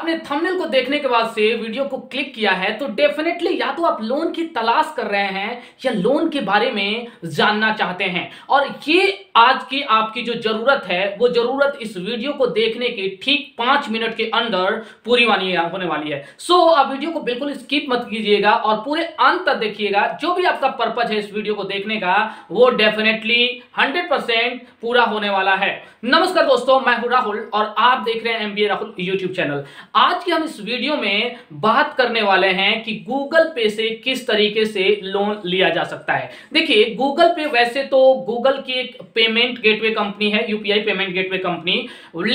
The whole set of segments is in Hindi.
आपने थंबनेल को देखने के बाद से वीडियो को क्लिक किया है तो डेफिनेटली या तो आप लोन की तलाश कर रहे हैं या लोन के बारे में जानना चाहते हैं और ये आज की आपकी जो जरूरत है वो जरूरत इस वीडियो को देखने के ठीक पांच मिनट के अंदर पूरी वाली होने वाली है सो so, आप वीडियो को बिल्कुल स्किप मत कीजिएगा और पूरे अंत तक देखिएगा जो भी आपका पर्पज है इस वीडियो को देखने का वो डेफिनेटली हंड्रेड पूरा होने वाला है नमस्कार दोस्तों मैं हूं राहुल और आप देख रहे हैं एमबीए राहुल यूट्यूब चैनल आज की हम इस वीडियो में बात करने वाले हैं कि गूगल पे से किस तरीके से लोन लिया जा सकता है देखिए गूगल पे वैसे तो गूगल की एक पेमेंट गेटवे कंपनी है यूपीआई पेमेंट गेटवे कंपनी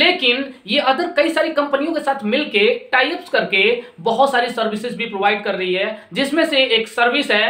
लेकिन ये अदर कई सारी कंपनियों के साथ मिलके टाइप्स करके बहुत सारी सर्विसेज भी प्रोवाइड कर रही है जिसमें से एक सर्विस है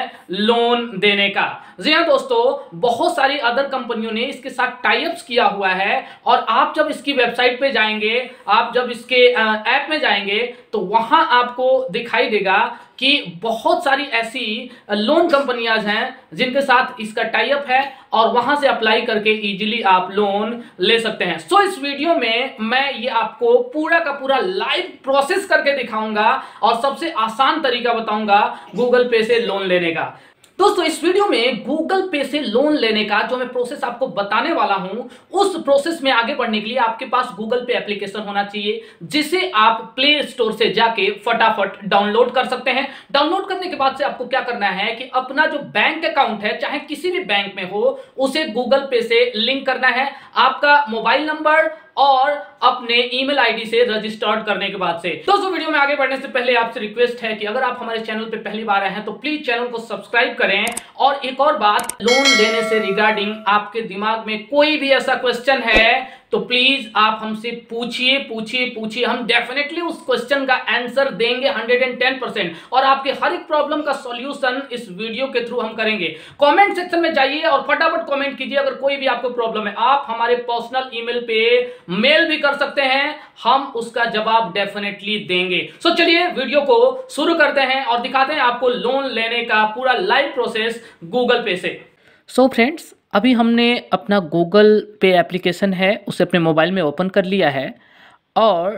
लोन देने का जी हाँ दोस्तों बहुत सारी अदर कंपनियों ने इसके साथ टाइप्स किया हुआ है और आप जब इसकी वेबसाइट पे जाएंगे आप जब इसके ऐप में जाएंगे तो वहां आपको दिखाई देगा कि बहुत सारी ऐसी लोन कंपनियां हैं जिनके साथ इसका टाइप है और वहां से अप्लाई करके इजीली आप लोन ले सकते हैं सो so, इस वीडियो में मैं ये आपको पूरा का पूरा लाइव प्रोसेस करके दिखाऊंगा और सबसे आसान तरीका बताऊंगा गूगल पे से लोन लेने का दोस्तों इस वीडियो में गूगल पे से लोन लेने का जो मैं प्रोसेस आपको बताने वाला हूं उस प्रोसेस में आगे बढ़ने के लिए आपके पास गूगल पे एप्लीकेशन होना चाहिए जिसे आप प्ले स्टोर से जाके फटाफट डाउनलोड कर सकते हैं डाउनलोड करने के बाद से आपको क्या करना है कि अपना जो बैंक अकाउंट है चाहे किसी भी बैंक में हो उसे गूगल पे से लिंक करना है आपका मोबाइल नंबर और अपने ईमेल आईडी से रजिस्टर्ड करने के बाद से दोस्तों वीडियो में आगे बढ़ने से पहले आपसे रिक्वेस्ट है कि अगर आप हमारे चैनल पे पहली बार आए हैं तो प्लीज चैनल को सब्सक्राइब करें और एक और बात लोन लेने से रिगार्डिंग आपके दिमाग में कोई भी ऐसा क्वेश्चन है तो प्लीज आप हमसे पूछिए पूछिए पूछिए हम डेफिनेटली उस क्वेश्चन का आंसर देंगे 110 परसेंट और आपके हर एक प्रॉब्लम का सॉल्यूशन इस वीडियो के थ्रू हम करेंगे कमेंट सेक्शन में जाइए और फटाफट कमेंट कीजिए अगर कोई भी आपको प्रॉब्लम है आप हमारे पर्सनल ईमेल पे मेल भी कर सकते हैं हम उसका जवाब डेफिनेटली देंगे सो so, चलिए वीडियो को शुरू करते हैं और दिखाते हैं आपको लोन लेने का पूरा लाइव प्रोसेस गूगल पे से सो so फ्रेंड्स अभी हमने अपना गूगल पे एप्लीकेशन है उसे अपने मोबाइल में ओपन कर लिया है और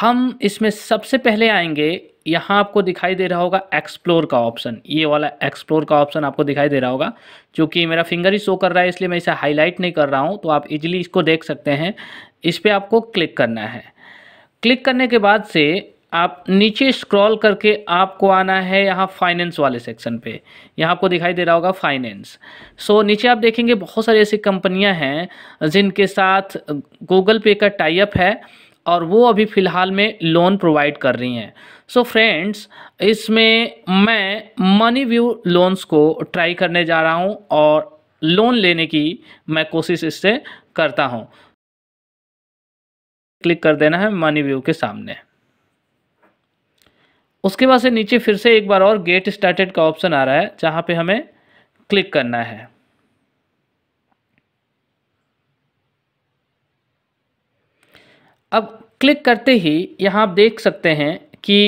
हम इसमें सबसे पहले आएंगे यहाँ आपको दिखाई दे रहा होगा एक्सप्लोर का ऑप्शन ये वाला एक्सप्लोर का ऑप्शन आपको दिखाई दे रहा होगा क्योंकि मेरा फिंगर ही शो कर रहा है इसलिए मैं इसे हाईलाइट नहीं कर रहा हूँ तो आप इजीली इसको देख सकते हैं इस पर आपको क्लिक करना है क्लिक करने के बाद से आप नीचे स्क्रॉल करके आपको आना है यहाँ फाइनेंस वाले सेक्शन पे यहाँ आपको दिखाई दे रहा होगा फाइनेंस सो नीचे आप देखेंगे बहुत सारी ऐसी कंपनियाँ हैं जिनके साथ गूगल पे का टाइप है और वो अभी फ़िलहाल में लोन प्रोवाइड कर रही हैं सो फ्रेंड्स इसमें मैं मनी व्यू लोन्स को ट्राई करने जा रहा हूँ और लोन लेने की मैं कोशिश इससे करता हूँ क्लिक कर देना है मनी व्यू के सामने उसके बाद से नीचे फिर से एक बार और गेट स्टार्टेड का ऑप्शन आ रहा है जहाँ पे हमें क्लिक करना है अब क्लिक करते ही यहाँ आप देख सकते हैं कि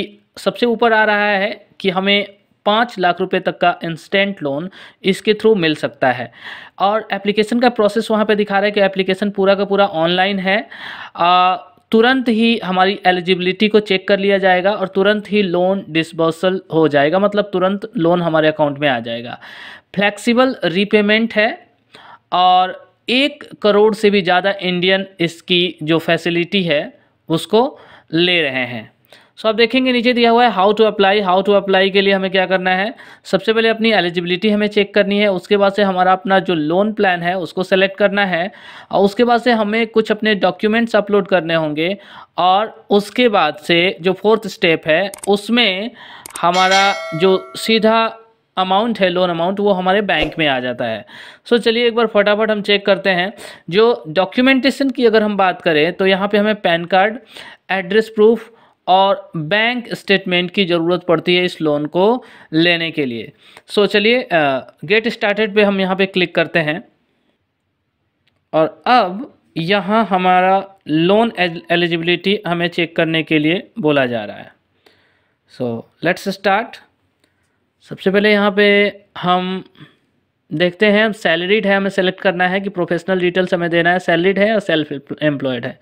सबसे ऊपर आ रहा है कि हमें पाँच लाख रुपए तक का इंस्टेंट लोन इसके थ्रू मिल सकता है और एप्लीकेशन का प्रोसेस वहाँ पे दिखा रहा है कि एप्लीकेशन पूरा का पूरा ऑनलाइन है आ, तुरंत ही हमारी एलिजिबिलिटी को चेक कर लिया जाएगा और तुरंत ही लोन डिस्बर्सल हो जाएगा मतलब तुरंत लोन हमारे अकाउंट में आ जाएगा फ्लैक्सीबल रीपेमेंट है और एक करोड़ से भी ज़्यादा इंडियन इसकी जो फैसिलिटी है उसको ले रहे हैं सो आप देखेंगे नीचे दिया हुआ है how to apply how to apply के लिए हमें क्या करना है सबसे पहले अपनी एलिजिबिलिटी हमें चेक करनी है उसके बाद से हमारा अपना जो लोन प्लान है उसको सेलेक्ट करना है और उसके बाद से हमें कुछ अपने डॉक्यूमेंट्स अपलोड करने होंगे और उसके बाद से जो फोर्थ स्टेप है उसमें हमारा जो सीधा अमाउंट है लोन अमाउंट वो हमारे बैंक में आ जाता है सो so, चलिए एक बार फटाफट हम चेक करते हैं जो डॉक्यूमेंटेशन की अगर हम बात करें तो यहाँ पे हमें पैन कार्ड एड्रेस प्रूफ और बैंक स्टेटमेंट की ज़रूरत पड़ती है इस लोन को लेने के लिए सो so, चलिए गेट स्टार्टेड पे हम यहाँ पे क्लिक करते हैं और अब यहाँ हमारा लोन एलिजिबिलिटी हमें चेक करने के लिए बोला जा रहा है सो लेट्स स्टार्ट सबसे पहले यहाँ पे हम देखते हैं सैलरीड है हमें सेलेक्ट करना है कि प्रोफेशनल डिटेल्स हमें देना है सैलरीड है या सेल्फ एम्प्लॉयड है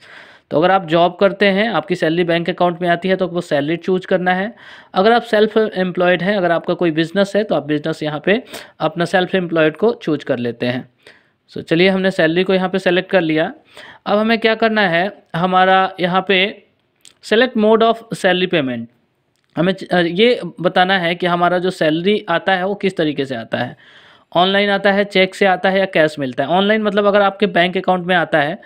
तो अगर आप जॉब करते हैं आपकी सैलरी बैंक अकाउंट में आती है तो आपको सैलरी चूज करना है अगर आप सेल्फ एम्प्लॉयड हैं अगर आपका कोई बिजनेस है तो आप बिजनेस यहाँ पर अपना सेल्फ एम्प्लॉयड को चूज कर लेते हैं सो so, चलिए हमने सैलरी को यहाँ पे सेलेक्ट कर लिया अब हमें क्या करना है हमारा यहाँ पे select mode of salary payment हमें ये बताना है कि हमारा जो सैलरी आता है वो किस तरीके से आता है ऑनलाइन आता है चेक से आता है या कैश मिलता है ऑनलाइन मतलब अगर आपके बैंक अकाउंट में आता है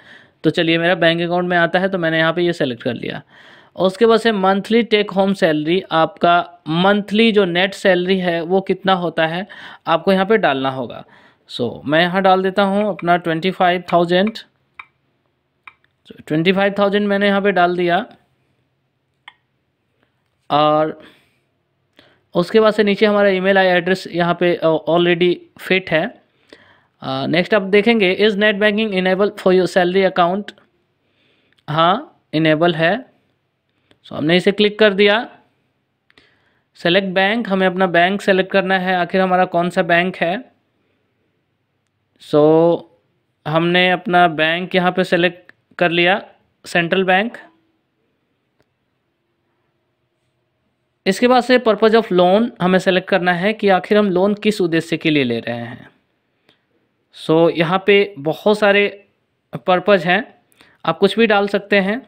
तो चलिए मेरा बैंक अकाउंट में आता है तो मैंने यहाँ पे ये सेलेक्ट कर लिया और उसके बाद से मंथली टेक होम सैलरी आपका मंथली जो नेट सैलरी है वो कितना होता है आपको यहाँ पे डालना होगा सो so, मैं यहाँ डाल देता हूँ अपना twenty five thousand twenty five thousand मैंने यहाँ पे डाल दिया और उसके बाद से नीचे हमारा ईमेल आई एड्रेस यहाँ पे ऑलरेडी फिट है नेक्स्ट हाँ, आप देखेंगे is net banking enable for your salary account हाँ इनेबल है सो so, हमने इसे क्लिक कर दिया सेलेक्ट बैंक हमें अपना बैंक सेलेक्ट करना है आखिर हमारा कौन सा बैंक है सो so, हमने अपना बैंक यहाँ पे सेलेक्ट कर लिया सेंट्रल बैंक इसके बाद से पर्पज़ ऑफ लोन हमें सेलेक्ट करना है कि आखिर हम लोन किस उद्देश्य के लिए ले रहे हैं सो so, यहाँ पे बहुत सारे पर्पज़ हैं आप कुछ भी डाल सकते हैं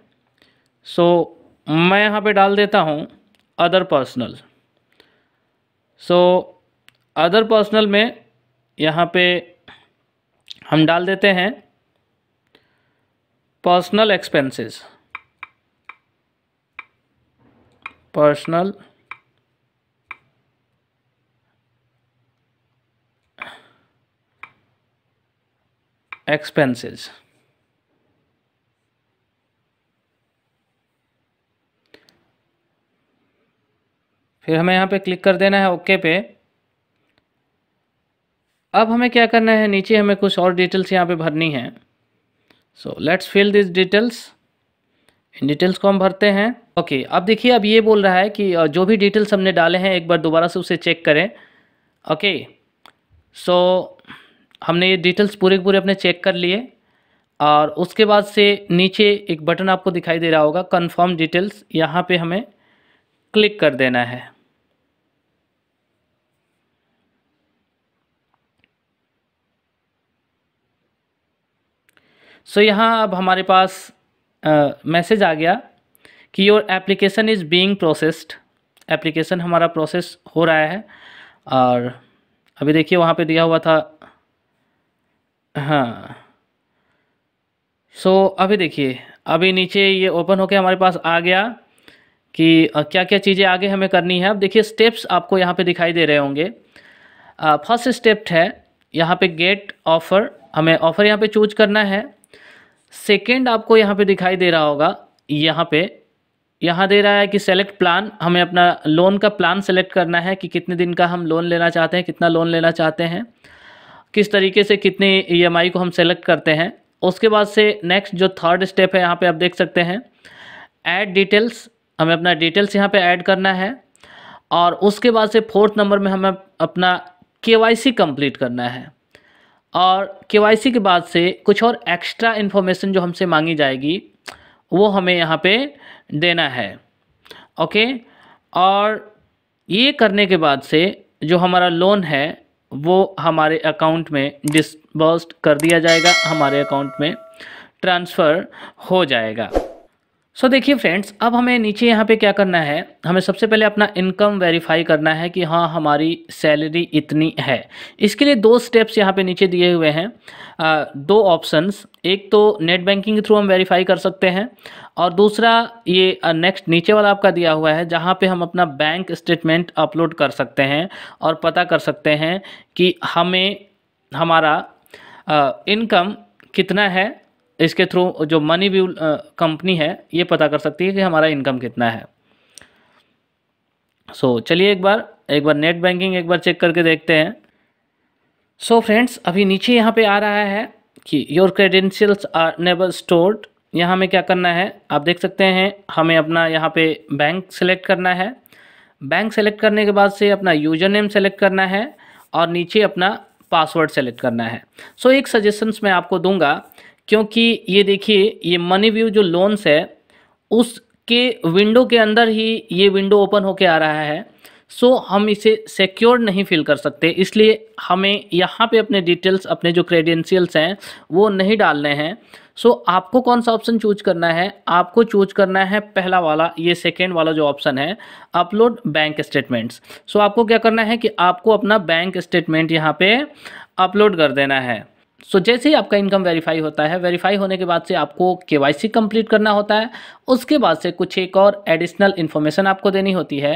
सो so, मैं यहाँ पे डाल देता हूँ other personal so other personal में यहाँ पे हम डाल देते हैं पर्सनल एक्सपेंसेस पर्सनल expenses फिर हमें यहाँ पे क्लिक कर देना है ओके पे अब हमें क्या करना है नीचे हमें कुछ और डिटेल्स यहाँ पे भरनी है so let's fill this details इन डिटेल्स को हम भरते हैं ओके okay, अब देखिए अब ये बोल रहा है कि जो भी डिटेल्स हमने डाले हैं एक बार दोबारा से उसे चेक करें ओके सो हमने ये डिटेल्स पूरे पूरे अपने चेक कर लिए और उसके बाद से नीचे एक बटन आपको दिखाई दे रहा होगा कन्फर्म डिटेल्स यहाँ पर हमें क्लिक कर देना है सो so, यहाँ अब हमारे पास मैसेज uh, आ गया कि your application is being processed application हमारा प्रोसेस हो रहा है और अभी देखिए वहाँ पे दिया हुआ था हाँ सो अभी देखिए अभी नीचे ये ओपन होके हमारे पास आ गया कि क्या क्या चीज़ें आगे हमें करनी है अब देखिए स्टेप्स आपको यहाँ पे दिखाई दे रहे होंगे फर्स्ट स्टेप है यहाँ पे गेट ऑफ़र हमें ऑफ़र यहाँ पे चूज करना है सेकंड आपको यहाँ पे दिखाई दे रहा होगा यहाँ पे यहाँ दे रहा है कि सेलेक्ट प्लान हमें अपना लोन का प्लान सेलेक्ट करना है कि कितने दिन का हम लोन लेना चाहते हैं कितना लोन लेना चाहते हैं किस तरीके से कितने ई e को हम सेलेक्ट करते हैं उसके बाद से नेक्स्ट जो थर्ड स्टेप है यहाँ पे आप देख सकते हैं ऐड डिटेल्स हमें अपना डिटेल्स यहाँ पे ऐड करना है और उसके बाद से फोर्थ नंबर में हमें अपना के कंप्लीट करना है और के के बाद से कुछ और एक्स्ट्रा इन्फॉर्मेशन जो हमसे मांगी जाएगी वो हमें यहाँ पे देना है ओके और ये करने के बाद से जो हमारा लोन है वो हमारे अकाउंट में डिसबर्स्ड कर दिया जाएगा हमारे अकाउंट में ट्रांसफ़र हो जाएगा सो so, देखिए फ्रेंड्स अब हमें नीचे यहाँ पे क्या करना है हमें सबसे पहले अपना इनकम वेरीफाई करना है कि हाँ हमारी सैलरी इतनी है इसके लिए दो स्टेप्स यहाँ पे नीचे दिए हुए हैं आ, दो ऑप्शंस एक तो नेट बैंकिंग के थ्रू हम वेरीफाई कर सकते हैं और दूसरा ये नेक्स्ट नीचे वाला आपका दिया हुआ है जहाँ पर हम अपना बैंक स्टेटमेंट अपलोड कर सकते हैं और पता कर सकते हैं कि हमें हमारा इनकम कितना है इसके थ्रू जो मनी व्यू कंपनी है ये पता कर सकती है कि हमारा इनकम कितना है सो so, चलिए एक बार एक बार नेट बैंकिंग एक बार चेक करके देखते हैं सो so, फ्रेंड्स अभी नीचे यहाँ पे आ रहा है कि your credentials are never stored यहाँ हमें क्या करना है आप देख सकते हैं हमें अपना यहाँ पे बैंक सेलेक्ट करना है बैंक सेलेक्ट करने के बाद से अपना यूजर नेम सेलेक्ट करना है और नीचे अपना पासवर्ड सेलेक्ट करना है सो so, एक सजेशंस मैं आपको दूंगा क्योंकि ये देखिए ये मनी व्यू जो लोन्स है उसके विंडो के अंदर ही ये विंडो ओपन होके आ रहा है सो so, हम इसे सिक्योर नहीं फील कर सकते इसलिए हमें यहाँ पे अपने डिटेल्स अपने जो क्रेडेंशियल्स हैं वो नहीं डालने हैं सो so, आपको कौन सा ऑप्शन चूज करना है आपको चूज करना है पहला वाला ये सेकेंड वाला जो ऑप्शन है अपलोड बैंक स्टेटमेंट्स सो आपको क्या करना है कि आपको अपना बैंक स्टेटमेंट यहाँ पे अपलोड कर देना है सो so, जैसे ही आपका इनकम वेरीफाई होता है वेरीफाई होने के बाद से आपको के वाई कंप्लीट करना होता है उसके बाद से कुछ एक और एडिशनल इन्फॉर्मेशन आपको देनी होती है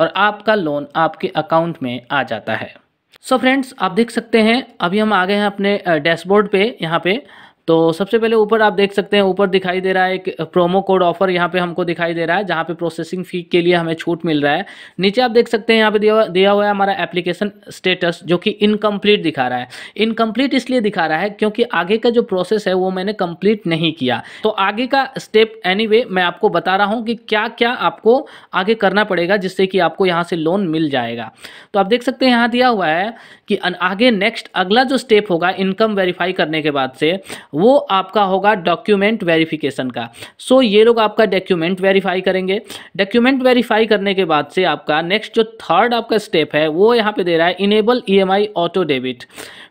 और आपका लोन आपके अकाउंट में आ जाता है सो so फ्रेंड्स आप देख सकते हैं अभी हम आ गए हैं अपने डैशबोर्ड पे यहाँ पे तो सबसे पहले ऊपर आप देख सकते हैं ऊपर दिखाई दे रहा है एक प्रोमो कोड ऑफर यहाँ पे हमको दिखाई दे रहा है जहाँ पे प्रोसेसिंग फ़ी के लिए हमें छूट मिल रहा है नीचे आप देख सकते हैं यहाँ पे दिया दिया हुआ है हमारा एप्लीकेशन स्टेटस जो कि इनकम्प्लीट दिखा रहा है इनकम्प्लीट इसलिए दिखा रहा है क्योंकि आगे का जो प्रोसेस है वो मैंने कम्प्लीट नहीं किया तो आगे का स्टेप एनी anyway, मैं आपको बता रहा हूँ कि क्या क्या आपको आगे करना पड़ेगा जिससे कि आपको यहाँ से लोन मिल जाएगा तो आप देख सकते हैं यहाँ दिया हुआ है कि आगे नेक्स्ट अगला जो स्टेप होगा इनकम वेरीफाई करने के बाद से वो आपका होगा डॉक्यूमेंट वेरिफिकेशन का सो so, ये लोग आपका डॉक्यूमेंट वेरीफाई करेंगे डॉक्यूमेंट वेरीफाई करने के बाद से आपका नेक्स्ट जो थर्ड आपका स्टेप है वो यहाँ पे दे रहा है enable e auto debit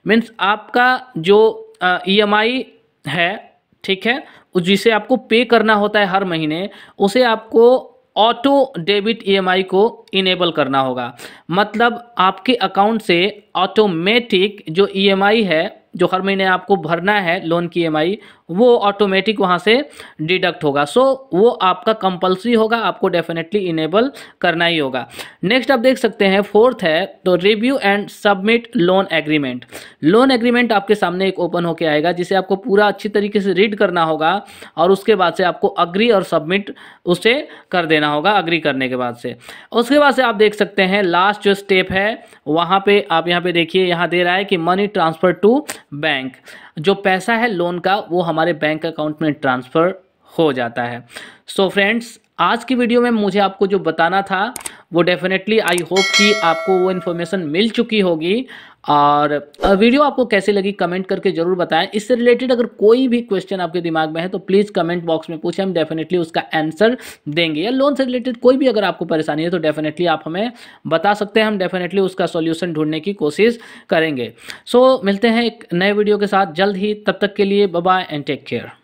means आपका जो ई आई e है ठीक है जिसे आपको पे करना होता है हर महीने उसे आपको ऑटो डेबिट ईएमआई को इनेबल करना होगा मतलब आपके अकाउंट से ऑटोमेटिक जो ईएमआई e है जो हर महीने आपको भरना है लोन की ई e वो ऑटोमेटिक वहाँ से डिडक्ट होगा सो so, वो आपका कंपलसरी होगा आपको डेफिनेटली इनेबल करना ही होगा नेक्स्ट आप देख सकते हैं फोर्थ है तो review and submit loan agreement loan agreement आपके सामने एक ओपन होके आएगा जिसे आपको पूरा अच्छी तरीके से रीड करना होगा और उसके बाद से आपको अग्री और सबमिट उसे कर देना होगा अग्री करने के बाद से उसके बाद से आप देख सकते हैं लास्ट जो स्टेप है वहाँ पर आप यहाँ पे देखिए यहाँ दे रहा है कि मनी ट्रांसफ़र टू बैंक जो पैसा है लोन का वो हमारे बैंक अकाउंट में ट्रांसफ़र हो जाता है सो so फ्रेंड्स आज की वीडियो में मुझे आपको जो बताना था वो डेफिनेटली आई होप कि आपको वो इन्फॉर्मेशन मिल चुकी होगी और वीडियो आपको कैसे लगी कमेंट करके ज़रूर बताएं इससे रिलेटेड अगर कोई भी क्वेश्चन आपके दिमाग में है तो प्लीज़ कमेंट बॉक्स में पूछें हम डेफिनेटली उसका आंसर देंगे या लोन से रिलेटेड कोई भी अगर आपको परेशानी है तो डेफिनेटली आप हमें बता सकते हैं हम डेफिनेटली उसका सोल्यूशन ढूंढने की कोशिश करेंगे सो so, मिलते हैं एक नए वीडियो के साथ जल्द ही तब तक के लिए बाय एंड टेक केयर